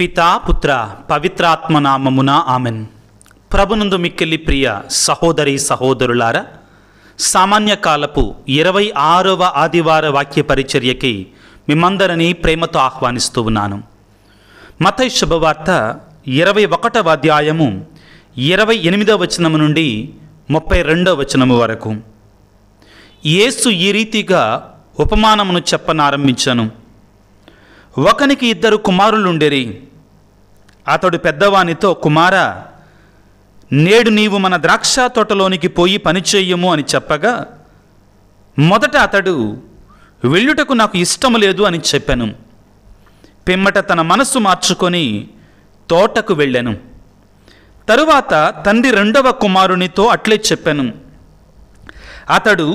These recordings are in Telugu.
పితా పుత్ర పవిత్రాత్మనామమున ఆమెన్ ప్రభునందు మిక్కిలి ప్రియ సహోదరి సహోదరులారా సామాన్య కాలపు ఇరవై ఆరవ ఆదివార వాక్య పరిచర్యకి మిమ్మందరినీ ప్రేమతో ఆహ్వానిస్తూ ఉన్నాను మతై శుభవార్త ఇరవై ఒకటవ అధ్యాయము ఇరవై ఎనిమిదవ వచనము నుండి ముప్పై రెండవ వచనము వరకు ఏసు ఈ రీతిగా ఉపమానమును చెప్పనారంభించాను ఒకనికి ఇద్దరు కుమారులుండిరి అతడు పెద్దవానితో కుమార నేడు నీవు మన ద్రాక్ష తోటలోనికి పోయి పనిచేయము అని చెప్పగా మొదట అతడు వెళ్ళుటకు నాకు ఇష్టం లేదు అని చెప్పాను పిమ్మట తన మనస్సు మార్చుకొని తోటకు వెళ్ళాను తరువాత తండ్రి రెండవ కుమారునితో అట్లే చెప్పాను అతడు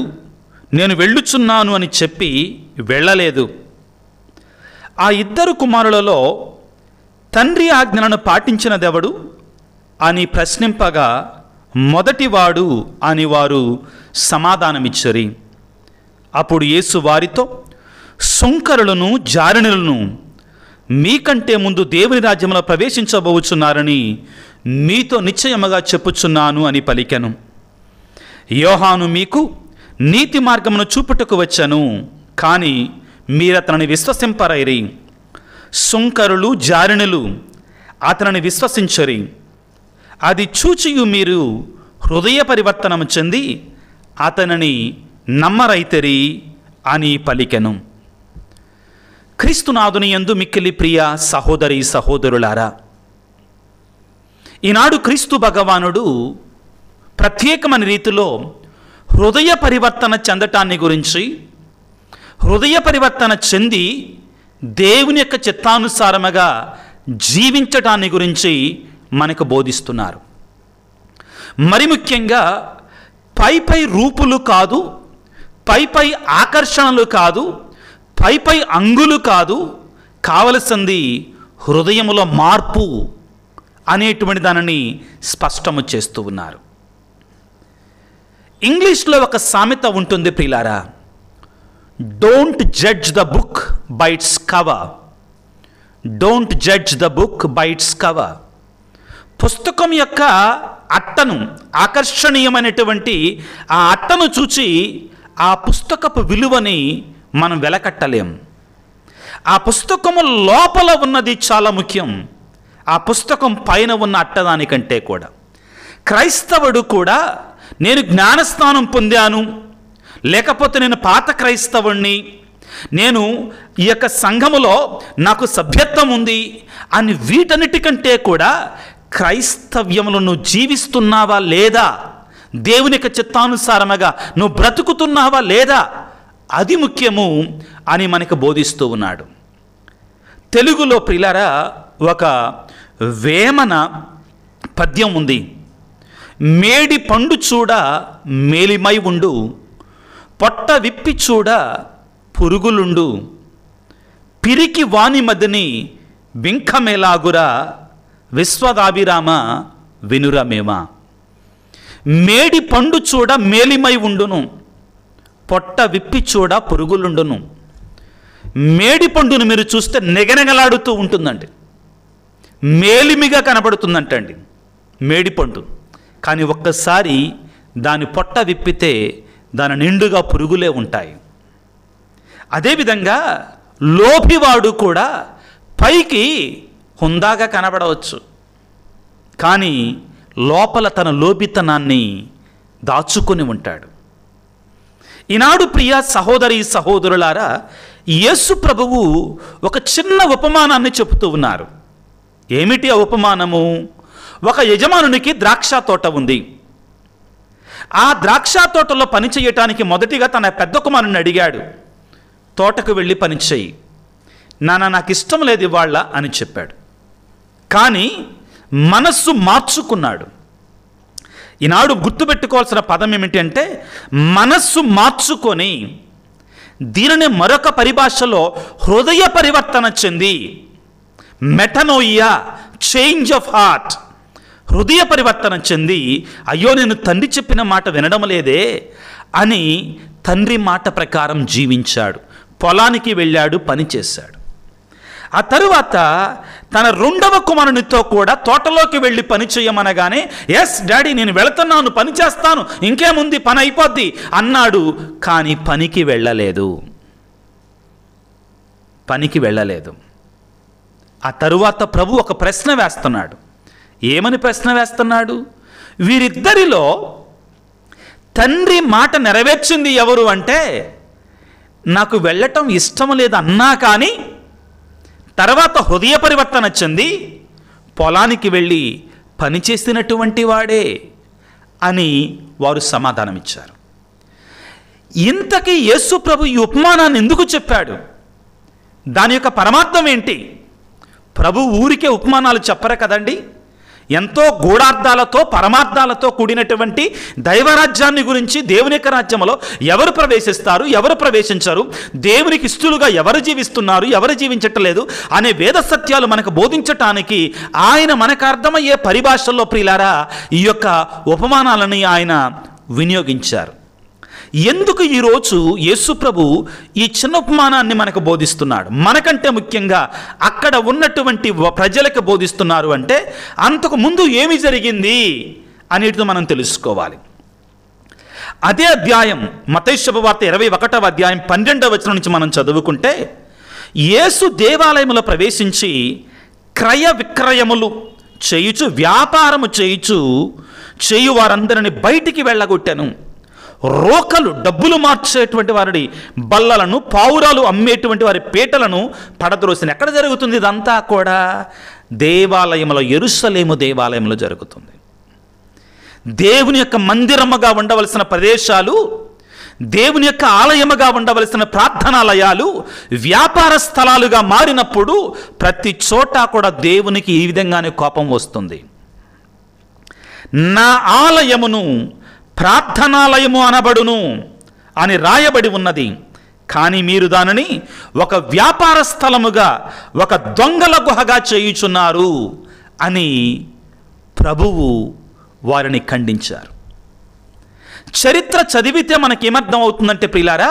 నేను వెళ్ళుచున్నాను అని చెప్పి వెళ్ళలేదు ఆ ఇద్దరు కుమారులలో తండ్రి ఆజ్ఞలను పాటించినదెవడు అని ప్రశ్నింపగా మొదటివాడు అని వారు సమాధానమిచ్చరి అప్పుడు యేసు వారితో సుంకరులను జారిణులను మీకంటే ముందు దేవుని రాజ్యంలో ప్రవేశించబోచున్నారని మీతో నిశ్చయముగా చెప్పుచున్నాను అని పలికెను యోహాను మీకు నీతి మార్గమును చూపుటకు వచ్చాను కానీ మీరతనిని విశ్వసింపరైరి సుంకరులు జారిణులు అతనిని విశ్వసించరి అది చూచియు మీరు హృదయ పరివర్తనం చెంది అతనిని నమ్మరైతరి అని పలికెను క్రీస్తునాథుని ఎందు మిక్కిలి ప్రియ సహోదరి సహోదరులారా ఈనాడు క్రీస్తు భగవానుడు ప్రత్యేకమైన రీతిలో హృదయ పరివర్తన చెందటాన్ని గురించి హృదయ పరివర్తన చెంది దేవుని యొక్క చిత్తానుసారముగా జీవించటాన్ని గురించి మనకు బోధిస్తున్నారు మరి ముఖ్యంగా పై పై రూపులు కాదు పై పై ఆకర్షణలు కాదు పై పై అంగులు కాదు కావలసింది హృదయములో మార్పు అనేటువంటి దానిని స్పష్టము చేస్తూ ఉన్నారు ఇంగ్లీష్లో ఒక సామెత ఉంటుంది ప్రిలారా don't judge the book by its cov cover don't judge the book by its cov cover పుస్తకం యొక్క అట్టను ఆకర్షణీయమైనటువంటి ఆ అట్టను చూచి ఆ పుస్తకపు విలువని మనం వెలకట్టలేం ఆ పుస్తకము లోపల ఉన్నది చాలా ముఖ్యం ఆ పుస్తకం పైన ఉన్న అట్టదానికంటే కూడా క్రైస్తవుడు కూడా నేను జ్ఞానస్నానం పొందాను లేకపోతే నేను పాత క్రైస్తవుణ్ణి నేను ఈ యొక్క సంఘములో నాకు సభ్యత్వం ఉంది అని వీటన్నిటికంటే కూడా క్రైస్తవ్యములను నువ్వు జీవిస్తున్నావా లేదా దేవుని యొక్క చిత్తానుసారముగా నువ్వు బ్రతుకుతున్నావా లేదా అది ముఖ్యము అని మనకు బోధిస్తూ ఉన్నాడు తెలుగులో ప్రిలారా ఒక వేమన పద్యం ఉంది మేడి పండు చూడ మేలిమై ఉండు పొట్ట విప్పి చూడ పురుగులుండు పిరికి వాణి మదిని బింఖమేలాగురా విశ్వదాభిరామ వినురమేమా మేడి పండు చూడ మేలిమై ఉండును పొట్ట విప్పి చూడ పురుగులుండును మేడి పండును మీరు చూస్తే నెగనెగలాడుతూ ఉంటుందండి మేలిమిగా కనబడుతుందంటండి మేడి పండు కానీ ఒక్కసారి దాని పొట్ట విప్పితే దాని నిండుగా పురుగులే ఉంటాయి అదేవిధంగా లోపివాడు కూడా పైకి హుందాగా కనబడవచ్చు కానీ లోపల తన లోపితనాన్ని దాచుకొని ఉంటాడు ఈనాడు ప్రియ సహోదరి సహోదరులారా యేసు ప్రభువు ఒక చిన్న ఉపమానాన్ని చెబుతూ ఉన్నారు ఏమిటి ఆ ఉపమానము ఒక యజమానునికి ద్రాక్ష తోట ఉంది ఆ ద్రాక్ష తోటలో పనిచేయటానికి మొదటిగా తన పెద్ద కుమారుని అడిగాడు తోటకు వెళ్ళి పనిచేయి నాన్న నాకు ఇష్టం లేదు ఇవాళ్ళ అని చెప్పాడు కానీ మనస్సు మార్చుకున్నాడు ఈనాడు గుర్తుపెట్టుకోవాల్సిన పదం ఏమిటంటే మనస్సు మార్చుకొని దీనిని మరొక పరిభాషలో హృదయ పరివర్తన చెంది మెటనోయియా చేంజ్ ఆఫ్ హార్ట్ హృదయ పరివర్తన చెంది అయ్యో నేను తండ్రి చెప్పిన మాట వినడం లేదే అని తండ్రి మాట ప్రకారం జీవించాడు పొలానికి వెళ్ళాడు పనిచేశాడు ఆ తరువాత తన రెండవ కుమారునితో కూడా తోటలోకి వెళ్ళి పని చేయమనగానే ఎస్ డాడీ నేను వెళుతున్నాను పని చేస్తాను ఇంకేముంది పని అయిపోద్ది అన్నాడు కానీ పనికి వెళ్ళలేదు పనికి వెళ్ళలేదు ఆ తరువాత ప్రభు ఒక ప్రశ్న వేస్తున్నాడు ఏమని ప్రశ్న వేస్తున్నాడు వీరిద్దరిలో తండ్రి మాట నెరవేర్చింది ఎవరు అంటే నాకు వెళ్ళటం ఇష్టం లేదన్నా కానీ తర్వాత హృదయ పరివర్తన చెంది పొలానికి వెళ్ళి పనిచేసినటువంటి వాడే అని వారు సమాధానమిచ్చారు ఇంతకీ యేసు ప్రభు ఈ ఉపమానాన్ని ఎందుకు చెప్పాడు దాని యొక్క పరమార్థం ఏంటి ప్రభు ఊరికే ఉపమానాలు చెప్పరు కదండి ఎంతో గూఢార్థాలతో పరమార్థాలతో కూడినటువంటి దైవరాజ్యాన్ని గురించి దేవునిక రాజ్యంలో ఎవరు ప్రవేశిస్తారు ఎవరు ప్రవేశించరు దేవునికి ఇస్తులుగా ఎవరు జీవిస్తున్నారు ఎవరు జీవించట్లేదు అనే వేద సత్యాలు మనకు బోధించటానికి ఆయన మనకు అర్థమయ్యే పరిభాషల్లో ప్రియులారా ఈ యొక్క ఉపమానాలని ఆయన వినియోగించారు ఎందుకు ఈరోజు యేసుప్రభు ఈ చిన్న ఉపమానాన్ని మనకు బోధిస్తున్నాడు మనకంటే ముఖ్యంగా అక్కడ ఉన్నటువంటి ప్రజలకు బోధిస్తున్నారు అంటే అంతకు ముందు ఏమి జరిగింది అనేటిది మనం తెలుసుకోవాలి అదే అధ్యాయం మతైశుభవార్త ఇరవై ఒకటవ అధ్యాయం పన్నెండవ వచనం నుంచి మనం చదువుకుంటే యేసు దేవాలయంలో ప్రవేశించి క్రయ విక్రయములు చేయుచు వ్యాపారము చేయుచు చేయు వారందరిని బయటికి వెళ్ళగొట్టాను రోకలు డబ్బులు మార్చేటువంటి వారి బల్లలను పావురాలు అమ్మేటువంటి వారి పీటలను పడద్రోసిన ఎక్కడ జరుగుతుంది ఇదంతా కూడా దేవాలయంలో ఎరుసలేము దేవాలయంలో జరుగుతుంది దేవుని యొక్క మందిరముగా ఉండవలసిన ప్రదేశాలు దేవుని యొక్క ఆలయముగా ఉండవలసిన ప్రార్థనాలయాలు వ్యాపార స్థలాలుగా మారినప్పుడు ప్రతి చోట కూడా దేవునికి ఈ విధంగానే కోపం వస్తుంది నా ఆలయమును ప్రార్థనాలయము అనబడును అని రాయబడి ఉన్నది కానీ మీరు దానిని ఒక వ్యాపార స్థలముగా ఒక దొంగల గుహగా చేయుచున్నారు అని ప్రభువు వారిని ఖండించారు చరిత్ర చదివితే మనకేమర్థం అవుతుందంటే ప్రిలారా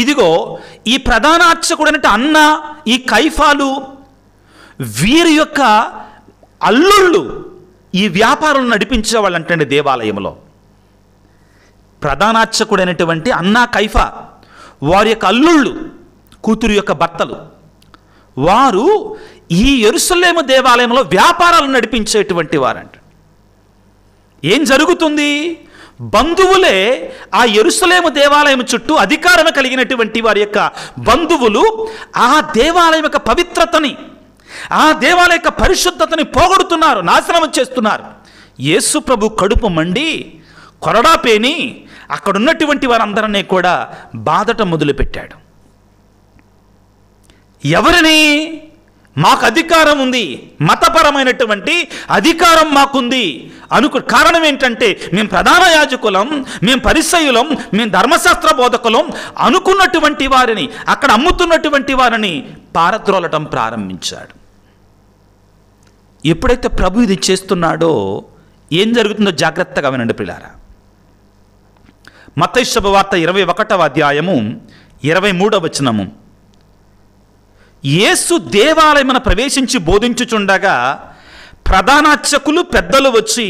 ఇదిగో ఈ ప్రధాన అర్చకుడు అన్న ఈ కైఫాలు వీరి యొక్క అల్లుళ్ళు ఈ వ్యాపారం నడిపించే వాళ్ళు అంటండి దేవాలయంలో ప్రధానార్చకుడైనటువంటి అన్నా కైఫా వారి యొక్క అల్లుళ్ళు కూతురు యొక్క భర్తలు వారు ఈ ఎరుసలేము దేవాలయంలో వ్యాపారాలు నడిపించేటువంటి వారంట ఏం జరుగుతుంది బంధువులే ఆ ఎరుసలేము దేవాలయం చుట్టూ అధికారం కలిగినటువంటి వారి యొక్క బంధువులు ఆ దేవాలయం యొక్క పవిత్రతని ఆ దేవాలయ యొక్క పరిశుద్ధతని పోగొడుతున్నారు నాశనం చేస్తున్నారు ప్రభు కడుపు మండి కొరడా పేని అక్కడున్నటువంటి వారందరినీ కూడా బాధట మొదలుపెట్టాడు ఎవరిని మాకు అధికారం ఉంది మతపరమైనటువంటి అధికారం మాకుంది అనుకు కారణం ఏంటంటే మేము ప్రధాన యాజకులం మేము పరిసయులం మేము ధర్మశాస్త్ర బోధకులం అనుకున్నటువంటి వారిని అక్కడ అమ్ముతున్నటువంటి వారిని పారద్రోలటం ప్రారంభించాడు ఎప్పుడైతే ప్రభు ఇది చేస్తున్నాడో ఏం జరుగుతుందో జాగ్రత్తగా వినండి పిల్లారా మతైశభ వార్త ఇరవై ఒకటవ అధ్యాయము ఇరవై మూడవ వచనము యేసు దేవాలయమున ప్రవేశించి బోధించుచుండగా ప్రధానార్చకులు పెద్దలు వచ్చి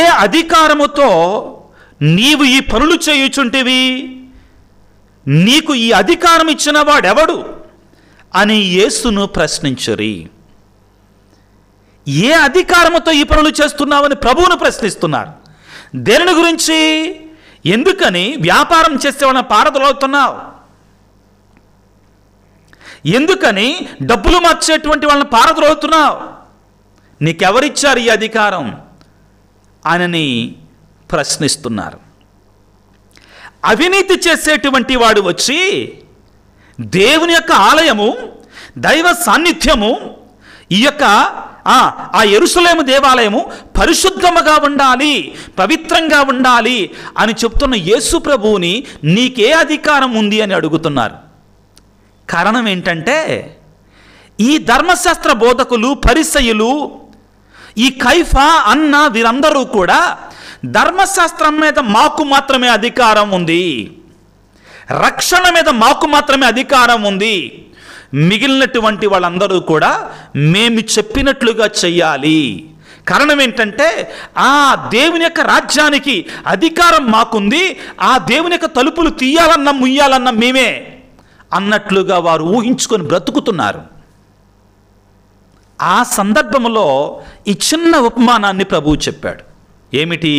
ఏ అధికారముతో నీవు ఈ పనులు చేయుచుంటివి నీకు ఈ అధికారం ఇచ్చిన వాడెవడు అని యేసును ప్రశ్నించరి ఏ అధికారముతో ఈ పనులు చేస్తున్నావని ప్రభువును ప్రశ్నిస్తున్నారు దేనిని గురించి ఎందుకని వ్యాపారం చేసేవాళ్ళని పారదలవుతున్నావు ఎందుకని డబ్బులు మార్చేటువంటి వాళ్ళని పారదలవుతున్నావు నీకెవరిచ్చారు ఈ అధికారం ఆయనని ప్రశ్నిస్తున్నారు అవినీతి చేసేటువంటి వాడు వచ్చి దేవుని యొక్క ఆలయము దైవ సాన్నిధ్యము ఈ యొక్క ఆ ఎరుసలేము దేవాలయము పరిశుద్ధముగా ఉండాలి పవిత్రంగా ఉండాలి అని చెప్తున్న యేసు ప్రభువుని నీకే అధికారం ఉంది అని అడుగుతున్నారు కారణం ఏంటంటే ఈ ధర్మశాస్త్ర బోధకులు పరిసయులు ఈ కైఫా అన్న వీరందరూ కూడా ధర్మశాస్త్రం మీద మాకు మాత్రమే అధికారం ఉంది రక్షణ మీద మాకు మాత్రమే అధికారం ఉంది మిగిలినటువంటి వాళ్ళందరూ కూడా మేము చెప్పినట్లుగా చెయ్యాలి కారణం ఏంటంటే ఆ దేవుని యొక్క రాజ్యానికి అధికారం మాకుంది ఆ దేవుని యొక్క తలుపులు తీయాలన్నా ముయ్యాలన్నా మేమే అన్నట్లుగా వారు ఊహించుకొని బ్రతుకుతున్నారు ఆ సందర్భంలో ఈ చిన్న ఉపమానాన్ని ప్రభువు చెప్పాడు ఏమిటి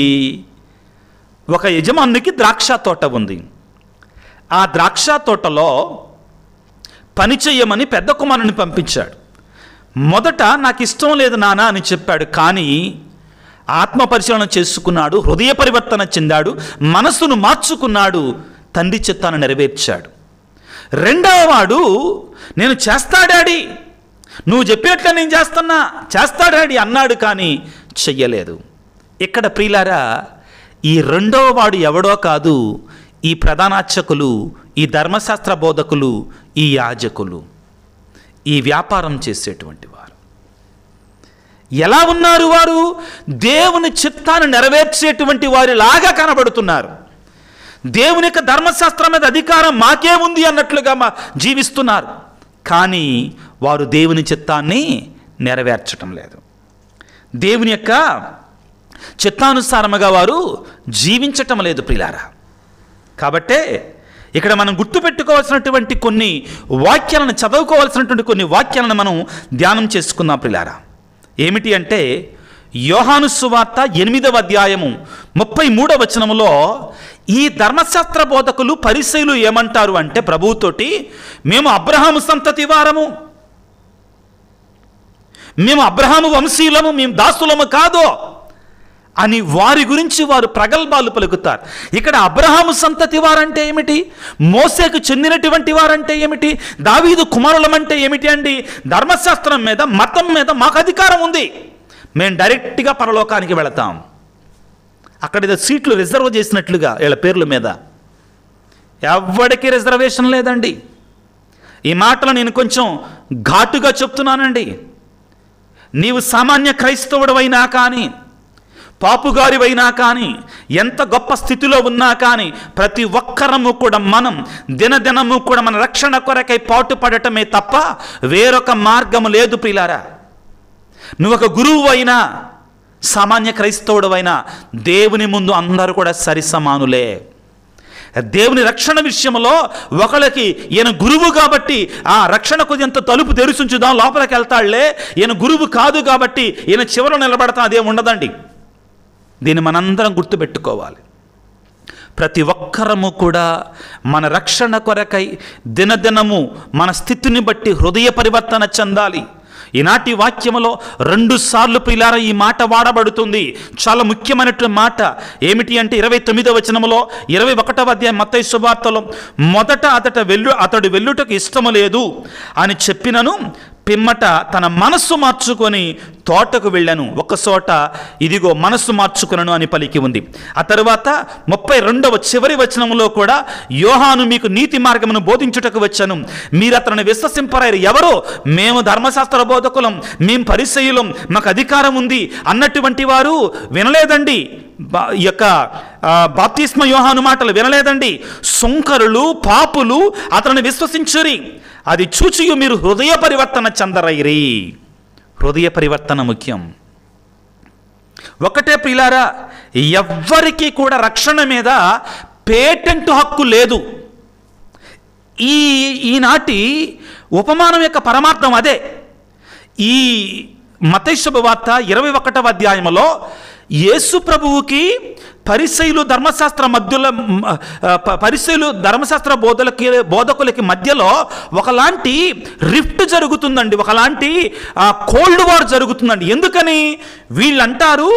ఒక యజమానికి ద్రాక్ష తోట ఉంది ఆ ద్రాక్ష తోటలో పని చెయ్యమని పెద్ద కుమారుని పంపించాడు మొదట నాకు ఇష్టం లేదు నానా అని చెప్పాడు కానీ ఆత్మ పరిశీలన చేసుకున్నాడు హృదయ పరివర్తన చెందాడు మనస్సును మార్చుకున్నాడు తండ్రి చిత్తాన్ని నెరవేర్చాడు రెండవ వాడు నేను చేస్తా డాడీ నువ్వు చెప్పినట్లే నేను చేస్తున్నా చేస్తా డాడీ అన్నాడు కానీ చెయ్యలేదు ఇక్కడ ప్రియులారా ఈ రెండవ వాడు ఎవడో కాదు ఈ ప్రధానార్చకులు ఈ ధర్మశాస్త్ర బోధకులు ఈ యాజకులు ఈ వ్యాపారం చేసేటువంటి వారు ఎలా ఉన్నారు వారు దేవుని చిత్తాన్ని నెరవేర్చేటువంటి వారిలాగా కనబడుతున్నారు దేవుని యొక్క ధర్మశాస్త్రం మీద అధికారం మాకే ఉంది అన్నట్లుగా మా జీవిస్తున్నారు కానీ వారు దేవుని చిత్తాన్ని నెరవేర్చటం లేదు దేవుని యొక్క చిత్తానుసారముగా వారు జీవించటం లేదు ప్రిలారా కాబట్టే ఇక్కడ మనం గుర్తుపెట్టుకోవాల్సినటువంటి కొన్ని వాక్యాలను చదువుకోవాల్సినటువంటి కొన్ని వాక్యాలను మనం ధ్యానం చేసుకుందాం ప్రిలారా ఏమిటి అంటే యోహాను సువార్త ఎనిమిదవ అధ్యాయము ముప్పై మూడవ వచనములో ఈ ధర్మశాస్త్ర బోధకులు పరిశైలు ఏమంటారు అంటే ప్రభువుతోటి మేము అబ్రహాము సంతతి వారము మేము అబ్రహాము వంశీయులము మేము దాసులము కాదో అని వారి గురించి వారు ప్రగల్భాలు పలుకుతారు ఇక్కడ అబ్రహాము సంతతి వారంటే ఏమిటి మోసేకు చెందినటువంటి వారంటే ఏమిటి దావీదు కుమారులం అంటే ఏమిటి అండి ధర్మశాస్త్రం మీద మతం మీద మాకు అధికారం ఉంది మేము డైరెక్ట్గా పరలోకానికి వెళతాం అక్కడ సీట్లు రిజర్వ్ చేసినట్లుగా వీళ్ళ పేర్ల మీద ఎవరికి రిజర్వేషన్ లేదండి ఈ మాటలు నేను కొంచెం ఘాటుగా చెప్తున్నానండి నీవు సామాన్య క్రైస్తవుడవైనా కానీ పాపుగారివైనా కానీ ఎంత గొప్ప స్థితిలో ఉన్నా కానీ ప్రతి ఒక్కరము కూడా మనం దినదినము కూడా మన రక్షణ కొరకై పాటుపడటమే తప్ప వేరొక మార్గము లేదు పిల్లారా నువ్వు ఒక గురువు అయినా సామాన్య క్రైస్తవుడవైనా దేవుని ముందు అందరూ కూడా సరి సమానులే దేవుని రక్షణ విషయంలో ఒకళ్ళకి ఈయన గురువు కాబట్టి ఆ రక్షణకు ఎంత తలుపు తెరుచుంచుదాం లోపలికి వెళ్తాళ్లే ఈయన గురువు కాదు కాబట్టి ఈయన చివరలో నిలబడతాం అదేం ఉండదండి దీన్ని మనందరం గుర్తుపెట్టుకోవాలి ప్రతి ఒక్కరము కూడా మన రక్షణ కొరకై దినదినము మన స్థితిని బట్టి హృదయ పరివర్తన చెందాలి ఈనాటి వాక్యములో రెండు సార్లు పిల్లార ఈ మాట వాడబడుతుంది చాలా ముఖ్యమైనటువంటి మాట ఏమిటి అంటే ఇరవై తొమ్మిదవ వచనములో ఇరవై ఒకటవ అధ్యాయం మత్తయ్య శుభార్తలో మొదట అతట వెళ్ళు అతడు వెళ్ళుటకు ఇష్టము లేదు అని చెప్పినను పిమ్మట తన మనస్సు మార్చుకొని తోటకు వెళ్ళాను ఒక చోట ఇదిగో మనస్సు మార్చుకునను అని పలికి ఉంది ఆ తర్వాత ముప్పై రెండవ చివరి వచనంలో కూడా యోహాను మీకు నీతి మార్గమును బోధించుటకు వచ్చాను మీరు అతను విశ్వసింపరాయరు ఎవరో మేము ధర్మశాస్త్ర బోధకులం మేము పరిశీలం మాకు అధికారం ఉంది అన్నటువంటి వారు వినలేదండి ఈ యొక్క బాప్తిస్మ యోహాను మాటలు వినలేదండి సుంకరులు పాపులు అతను విశ్వసించురి అది చూచియు మీరు హృదయ పరివర్తన చెందరైరి హృదయ పరివర్తన ముఖ్యం ఒకటే పిల్లారా ఎవ్వరికీ కూడా రక్షణ మీద పేటెంట్ హక్కు లేదు ఈ ఈనాటి ఉపమానం యొక్క పరమార్థం అదే ఈ మతైశుభ వార్త ఇరవై ఒకటవ అధ్యాయంలో యేసు ప్రభువుకి పరిశైలు ధర్మశాస్త్ర మధ్యలో పరిశైలు ధర్మశాస్త్ర బోధలకి బోధకులకి మధ్యలో ఒకలాంటి రిఫ్ట్ జరుగుతుందండి ఒకలాంటి కోల్డ్ వార్ జరుగుతుందండి ఎందుకని వీళ్ళంటారు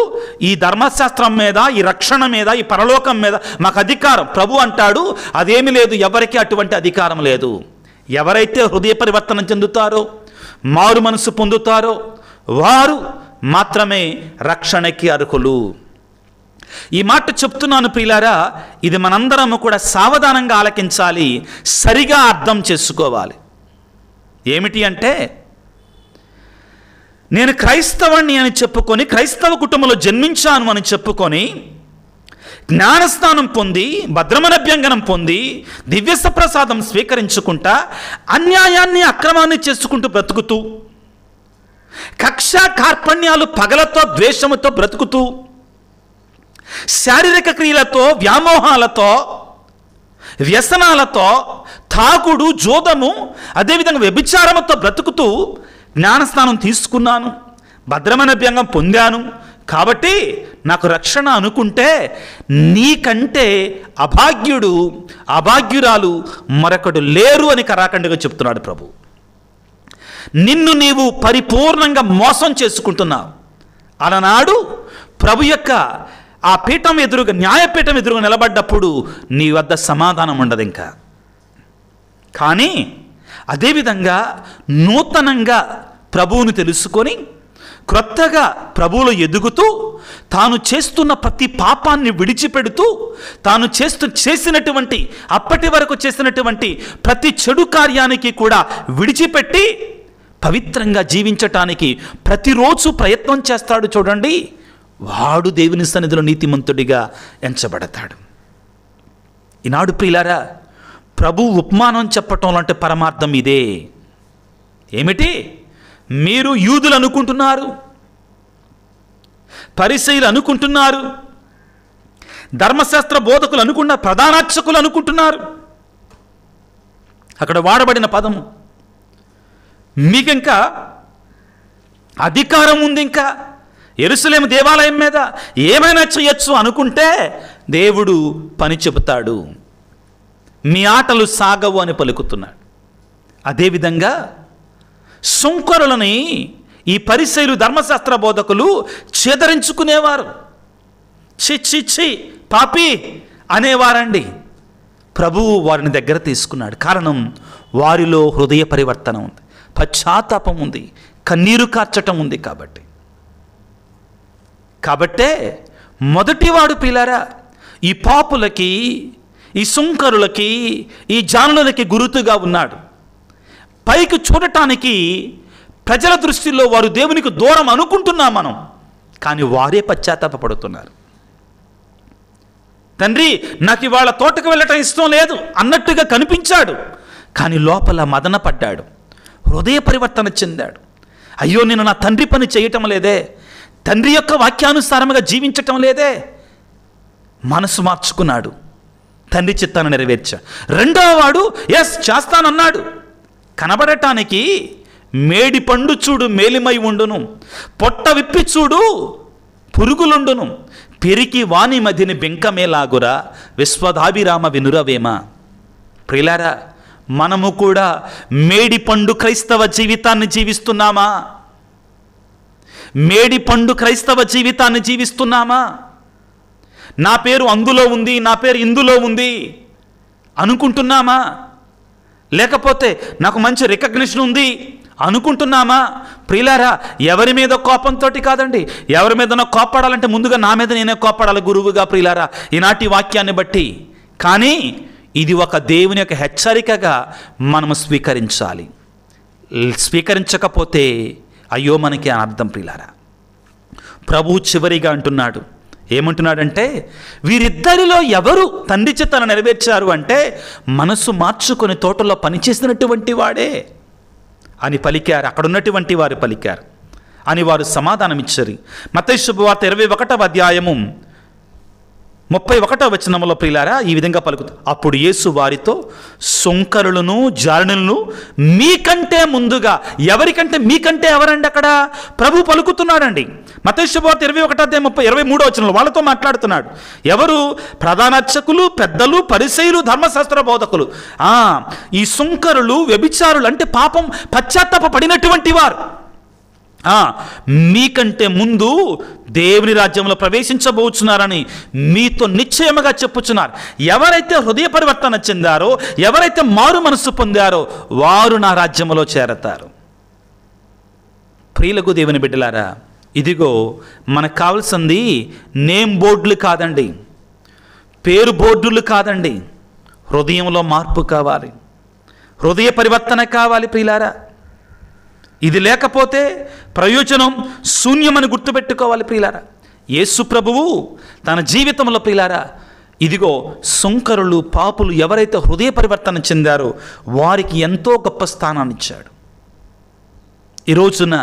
ఈ ధర్మశాస్త్రం మీద ఈ రక్షణ మీద ఈ పరలోకం మీద మాకు అధికారం ప్రభు అంటాడు అదేమి లేదు ఎవరికి అటువంటి అధికారం లేదు ఎవరైతే హృదయ పరివర్తన చెందుతారో మారు మనసు పొందుతారో వారు మాత్రమే రక్షణకి అర్హులు ఈ మాట చెప్తున్నాను ప్రియులారా ఇది మనందరము కూడా సావధానంగా ఆలకించాలి సరిగా అర్థం చేసుకోవాలి ఏమిటి అంటే నేను క్రైస్తవాణ్ణి అని చెప్పుకొని క్రైస్తవ కుటుంబంలో జన్మించాను అని చెప్పుకొని జ్ఞానస్నానం పొంది భద్రమనభ్యంగనం పొంది దివ్యస ప్రసాదం స్వీకరించుకుంటా అన్యాయాన్ని అక్రమాన్ని చేసుకుంటూ బ్రతుకుతూ కక్షా కార్పణ్యాలు పగలతో ద్వేషముతో బ్రతుకుతూ శారీరక క్రియలతో వ్యామోహాలతో వ్యసనాలతో తాకుడు జోదము అదేవిధంగా వ్యభిచారముతో బ్రతుకుతూ జ్ఞానస్నానం తీసుకున్నాను భద్రమైన భద్రమనభ్యంగం పొందాను కాబట్టి నాకు రక్షణ అనుకుంటే నీకంటే అభాగ్యుడు అభాగ్యురాలు మరొకడు లేరు అని కరాఖండిగా చెప్తున్నాడు ప్రభు నిన్ను నీవు పరిపూర్ణంగా మోసం చేసుకుంటున్నావు అలనాడు ప్రభు యొక్క ఆ పీఠం ఎదురుగా న్యాయపీఠం ఎదురుగా నిలబడ్డప్పుడు నీ వద్ద సమాధానం ఉండదు ఇంకా కానీ అదేవిధంగా నూతనంగా ప్రభువును తెలుసుకొని క్రొత్తగా ప్రభువులు ఎదుగుతూ తాను చేస్తున్న ప్రతి పాపాన్ని విడిచిపెడుతూ తాను చేస్తు చేసినటువంటి అప్పటి వరకు చేసినటువంటి ప్రతి చెడు కార్యానికి కూడా విడిచిపెట్టి పవిత్రంగా జీవించటానికి ప్రతిరోజు ప్రయత్నం చేస్తాడు చూడండి వాడు దేవుని సన్నిధిలో నీతిమంతుడిగా ఎంచబడతాడు ఈనాడు ప్రియులారా ప్రభు ఉపమానం చెప్పటం లాంటి పరమార్థం ఇదే ఏమిటి మీరు యూదులు అనుకుంటున్నారు పరిశైలు అనుకుంటున్నారు ధర్మశాస్త్ర బోధకులు అనుకున్న ప్రధానార్చకులు అనుకుంటున్నారు అక్కడ వాడబడిన పదము మీకింకా అధికారం ఉంది ఇంకా ఎరుసలేము దేవాలయం మీద ఏమైనా చేయొచ్చు అనుకుంటే దేవుడు పని చెబుతాడు మీ ఆటలు సాగవు అని పలుకుతున్నాడు అదేవిధంగా సుంకరులని ఈ పరిశైలు ధర్మశాస్త్ర బోధకులు చేదరించుకునేవారు చి చి పాపి అనేవారండి ప్రభువు వారిని దగ్గర తీసుకున్నాడు కారణం వారిలో హృదయ పరివర్తన ఉంది పశ్చాత్తాపం ఉంది కన్నీరు కార్చటం ఉంది కాబట్టి కాబట్టే మొదటివాడు పిలారా ఈ పాపులకి ఈ సుంకరులకి ఈ జానులకి గురుతుగా ఉన్నాడు పైకి చూడటానికి ప్రజల దృష్టిలో వారు దేవునికి దూరం అనుకుంటున్నాం మనం కానీ వారే పశ్చాత్తాపడుతున్నారు తండ్రి నాకు ఇవాళ తోటకు వెళ్ళటం ఇష్టం లేదు అన్నట్టుగా కనిపించాడు కానీ లోపల మదన పడ్డాడు హృదయ పరివర్తన చెందాడు అయ్యో నేను నా తండ్రి పని చేయటం లేదే తండ్రి యొక్క వాక్యానుసారముగా జీవించటం లేదే మనసు మార్చుకున్నాడు తండ్రి చిత్తాన్ని నెరవేర్చ రెండవ వాడు ఎస్ చేస్తానన్నాడు కనబడటానికి మేడి పండు చూడు మేలిమై ఉండును పొట్ట విప్పి చూడు పురుగులుండును పెరికి వాణి మధ్యని బెంకమేలాగురా విశ్వదాభిరామ వినురవేమ ప్రిలారా మనము కూడా మేడి పండు క్రైస్తవ జీవితాన్ని జీవిస్తున్నామా మేడి పండు క్రైస్తవ జీవితాన్ని జీవిస్తున్నామా నా పేరు అందులో ఉంది నా పేరు ఇందులో ఉంది అనుకుంటున్నామా లేకపోతే నాకు మంచి రికగ్నిషన్ ఉంది అనుకుంటున్నామా ప్రియులారా ఎవరి మీద కోపంతో కాదండి ఎవరి మీదనో కోపడాలంటే ముందుగా నా మీద నేనే కోపడాలి గురువుగా ప్రిలారా ఈనాటి వాక్యాన్ని బట్టి కానీ ఇది ఒక దేవుని యొక్క హెచ్చరికగా మనము స్వీకరించాలి స్వీకరించకపోతే అయ్యో మనకి అర్థం ప్రిలారా ప్రభు చివరిగా అంటున్నాడు ఏమంటున్నాడంటే వీరిద్దరిలో ఎవరు తండ్రి చిత్తాన్ని నెరవేర్చారు అంటే మనసు మార్చుకొని తోటలో పనిచేసినటువంటి వాడే అని పలికారు అక్కడ ఉన్నటువంటి వారు పలికారు అని వారు సమాధానమిచ్చారు మత శుభవార్త ఇరవై ఒకటవ అధ్యాయము ముప్పై ఒకటో వచనంలో ప్రియులారా ఈ విధంగా పలుకుతుంది అప్పుడు యేసు వారితో సుంకరులను జారణులను మీకంటే ముందుగా ఎవరికంటే మీకంటే ఎవరండి అక్కడ ప్రభు పలుకుతున్నాడండి మతేశ్వభార్త ఇరవై ఒకటో ముప్పై ఇరవై మూడో వచనంలో వాళ్ళతో మాట్లాడుతున్నాడు ఎవరు ప్రధానార్చకులు పెద్దలు పరిశైలు ధర్మశాస్త్ర బోధకులు ఈ సుంకరులు వ్యభిచారులు అంటే పాపం పశ్చాత్తాప పడినటువంటి వారు మీకంటే ముందు దేవుని రాజ్యంలో ప్రవేశించబోచున్నారని మీతో నిశ్చయముగా చెప్పుచున్నారు ఎవరైతే హృదయ పరివర్తన చెందారో ఎవరైతే మారు మనస్సు పొందారో వారు నా రాజ్యంలో చేరతారు ప్రియులకు దేవుని బిడ్డలారా ఇదిగో మనకు కావాల్సింది నేమ్ బోర్డులు కాదండి పేరు బోర్డులు కాదండి హృదయంలో మార్పు కావాలి హృదయ పరివర్తన కావాలి ప్రియులారా ఇది లేకపోతే ప్రయోజనం శూన్యమని గుర్తుపెట్టుకోవాలి ప్రియులారా యేసు ప్రభువు తన జీవితంలో ప్రియులారా ఇదిగో సుంకరులు పాపులు ఎవరైతే హృదయ పరివర్తన చెందారో వారికి ఎంతో గొప్ప స్థానాన్ని ఇచ్చాడు ఈ రోజున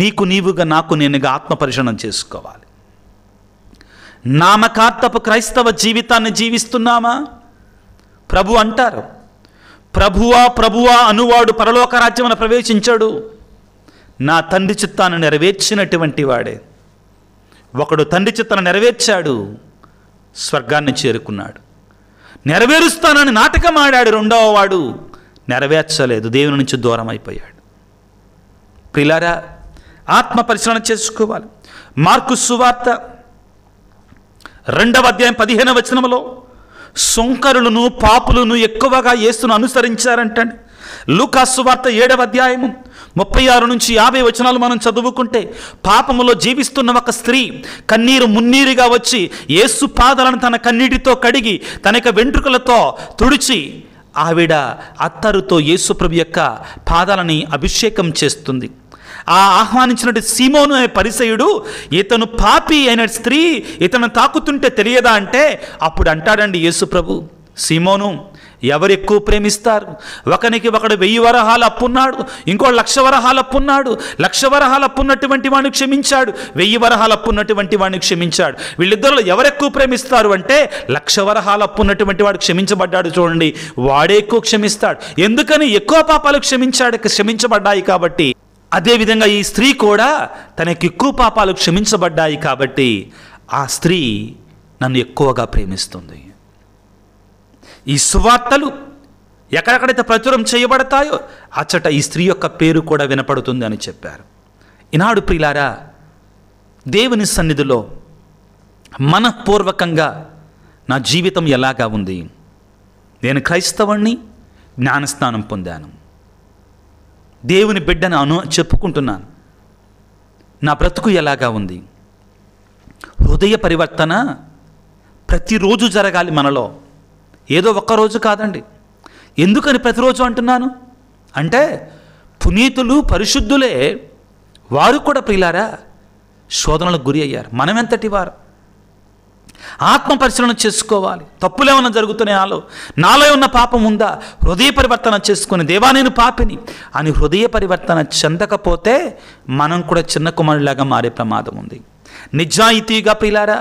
నీకు నీవుగా నాకు నేనుగా పరిశీలన చేసుకోవాలి నామకార్తపు క్రైస్తవ జీవితాన్ని జీవిస్తున్నామా ప్రభు అంటారు ప్రభువా ప్రభువా అనువాడు పరలోక రాజ్యమున ప్రవేశించాడు నా తండ్రి చిత్తాన్ని నెరవేర్చినటువంటి వాడే ఒకడు తండ్రి చిత్తాన్ని నెరవేర్చాడు స్వర్గాన్ని చేరుకున్నాడు నెరవేరుస్తానని నాటకం ఆడాడు రెండవ వాడు నెరవేర్చలేదు దేవుని నుంచి దూరం అయిపోయాడు ప్రిలారా ఆత్మ పరిశీలన చేసుకోవాలి మార్కు సువార్త రెండవ అధ్యాయం పదిహేను వచనంలో సుంకరులను పాపులను ఎక్కువగా ఏస్తును అనుసరించారంటండి లూకా సువార్త ఏడవ అధ్యాయము ముప్పై ఆరు నుంచి యాభై వచనాలు మనం చదువుకుంటే పాపములో జీవిస్తున్న ఒక స్త్రీ కన్నీరు మున్నీరుగా వచ్చి ఏసు పాదాలను తన కన్నీటితో కడిగి తన వెంట్రుకలతో తుడిచి ఆవిడ అత్తరుతో యేసుప్రభు యొక్క పాదాలని అభిషేకం చేస్తుంది ఆ ఆహ్వానించినటువంటి సీమోను అనే పరిసయుడు ఇతను పాపి అయిన స్త్రీ ఇతను తాకుతుంటే తెలియదా అంటే అప్పుడు అంటాడండి యేసుప్రభు సీమోను ఎవరు ఎక్కువ ప్రేమిస్తారు ఒకనికి ఒకడు వెయ్యి వరహాలు అప్పున్నాడు ఇంకో లక్ష వరహాలు అప్పున్నాడు లక్ష వరహాలు అప్పున్నటువంటి వాడిని క్షమించాడు వెయ్యి వరహాలు అప్పున్నటువంటి వాడిని క్షమించాడు వీళ్ళిద్దరు ఎవరు ఎక్కువ ప్రేమిస్తారు అంటే లక్ష వరహాలు అప్పున్నటువంటి వాడు క్షమించబడ్డాడు చూడండి వాడే ఎక్కువ క్షమిస్తాడు ఎందుకని ఎక్కువ పాపాలు క్షమించాడు క్షమించబడ్డాయి కాబట్టి అదేవిధంగా ఈ స్త్రీ కూడా తనకి ఎక్కువ పాపాలు క్షమించబడ్డాయి కాబట్టి ఆ స్త్రీ నన్ను ఎక్కువగా ప్రేమిస్తుంది ఈ సువార్తలు ఎక్కడెక్కడైతే ప్రచురం చేయబడతాయో అచ్చట ఈ స్త్రీ యొక్క పేరు కూడా వినపడుతుంది అని చెప్పారు ఈనాడు ప్రిలారా దేవుని సన్నిధిలో మనఃపూర్వకంగా నా జీవితం ఎలాగా ఉంది నేను క్రైస్తవుణ్ణి జ్ఞానస్నానం పొందాను దేవుని బిడ్డను అను చెప్పుకుంటున్నాను నా బ్రతుకు ఎలాగా ఉంది హృదయ పరివర్తన ప్రతిరోజు జరగాలి మనలో ఏదో ఒక్కరోజు కాదండి ఎందుకని ప్రతిరోజు అంటున్నాను అంటే పునీతులు పరిశుద్ధులే వారు కూడా ప్రియులారా శోధనలకు గురి అయ్యారు మనమెంతటి వారు ఆత్మ పరిశీలన చేసుకోవాలి తప్పులేమన్నా జరుగుతున్నాయాలో నాలో ఉన్న పాపం ఉందా హృదయ పరివర్తన చేసుకుని దేవా నేను పాపిని అని హృదయ పరివర్తన చెందకపోతే మనం కూడా చిన్న కుమారులాగా మారే ప్రమాదం ఉంది నిజాయితీగా పిలారా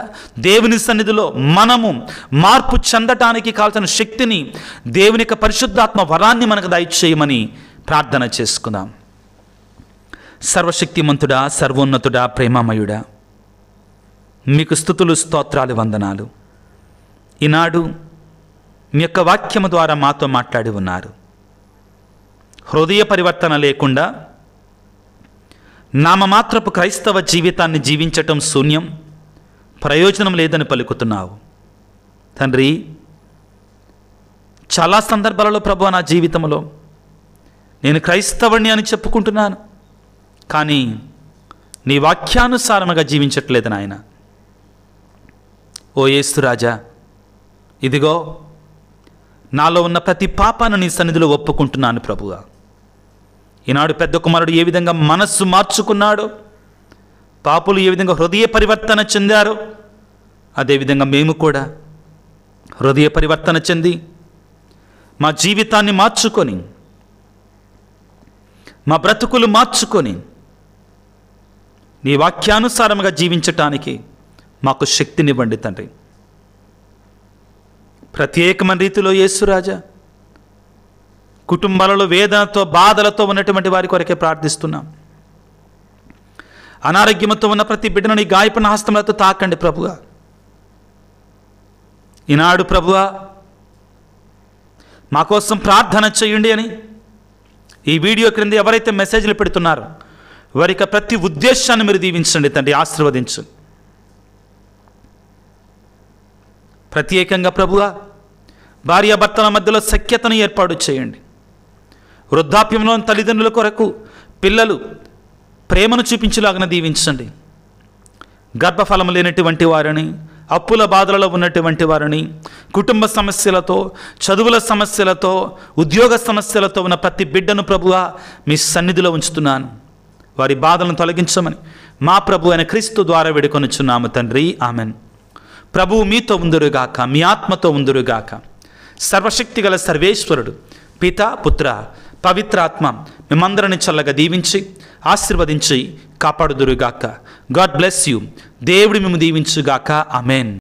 దేవుని సన్నిధిలో మనము మార్పు చెందటానికి కాల్చిన శక్తిని దేవుని యొక్క పరిశుద్ధాత్మ వరాన్ని మనకు దయచేయమని ప్రార్థన చేసుకుందాం సర్వశక్తిమంతుడా సర్వోన్నతుడా ప్రేమామయుడా మీకు స్థుతులు స్తోత్రాలు వందనాలు ఈనాడు మీ యొక్క వాక్యము ద్వారా మాతో మాట్లాడి ఉన్నారు హృదయ పరివర్తన లేకుండా నామమాత్రపు క్రైస్తవ జీవితాన్ని జీవించటం శూన్యం ప్రయోజనం లేదని పలుకుతున్నావు తండ్రి చాలా సందర్భాలలో ప్రభు నా జీవితంలో నేను క్రైస్తవుణ్ణి అని చెప్పుకుంటున్నాను కానీ నీ వాక్యానుసారముగా జీవించట్లేదు నాయన ఓ రాజా ఇదిగో నాలో ఉన్న ప్రతి పాపాన్ని నీ సన్నిధిలో ఒప్పుకుంటున్నాను ప్రభుగా ఈనాడు పెద్ద కుమారుడు ఏ విధంగా మనస్సు మార్చుకున్నాడు పాపులు ఏ విధంగా హృదయ పరివర్తన చెందారు అదేవిధంగా మేము కూడా హృదయ పరివర్తన చెంది మా జీవితాన్ని మార్చుకొని మా బ్రతుకులు మార్చుకొని నీ వాక్యానుసారంగా జీవించటానికి మాకు శక్తినివ్వండి తండ్రి ప్రత్యేకమైన రీతిలో యేసురాజా కుటుంబాలలో వేదనతో బాధలతో ఉన్నటువంటి వారి కొరకే ప్రార్థిస్తున్నాం అనారోగ్యంతో ఉన్న ప్రతి బిడ్డను ఈ గాయపడిన హస్తములతో తాకండి ప్రభువ ఈనాడు ప్రభువ మా కోసం ప్రార్థన చేయండి అని ఈ వీడియో క్రింద ఎవరైతే మెసేజ్లు పెడుతున్నారో వారికి ప్రతి ఉద్దేశాన్ని మీరు దీవించండి తండ్రి ఆశీర్వదించు ప్రత్యేకంగా ప్రభువా భార్యాభర్తల మధ్యలో సఖ్యతను ఏర్పాటు చేయండి వృద్ధాప్యంలోని తల్లిదండ్రుల కొరకు పిల్లలు ప్రేమను చూపించేలాగన దీవించండి గర్భఫలం లేనటువంటి వారిని అప్పుల బాధలలో ఉన్నటువంటి వారిని కుటుంబ సమస్యలతో చదువుల సమస్యలతో ఉద్యోగ సమస్యలతో ఉన్న ప్రతి బిడ్డను ప్రభువ మీ సన్నిధిలో ఉంచుతున్నాను వారి బాధలను తొలగించమని మా ప్రభు అయిన క్రీస్తు ద్వారా వేడుకొనిచున్నాము తండ్రి ఆమెన్ ప్రభువు మీతో ఉందరుగాక మీ ఆత్మతో సర్వశక్తి గల సర్వేశ్వరుడు పిత పుత్ర పవిత్రాత్మ మిమ్మందరిని చల్లగా దీవించి ఆశీర్వదించి కాపాడుదురుగాక గాడ్ బ్లెస్ యూ దేవుడి మేము దీవించుగాక అమెన్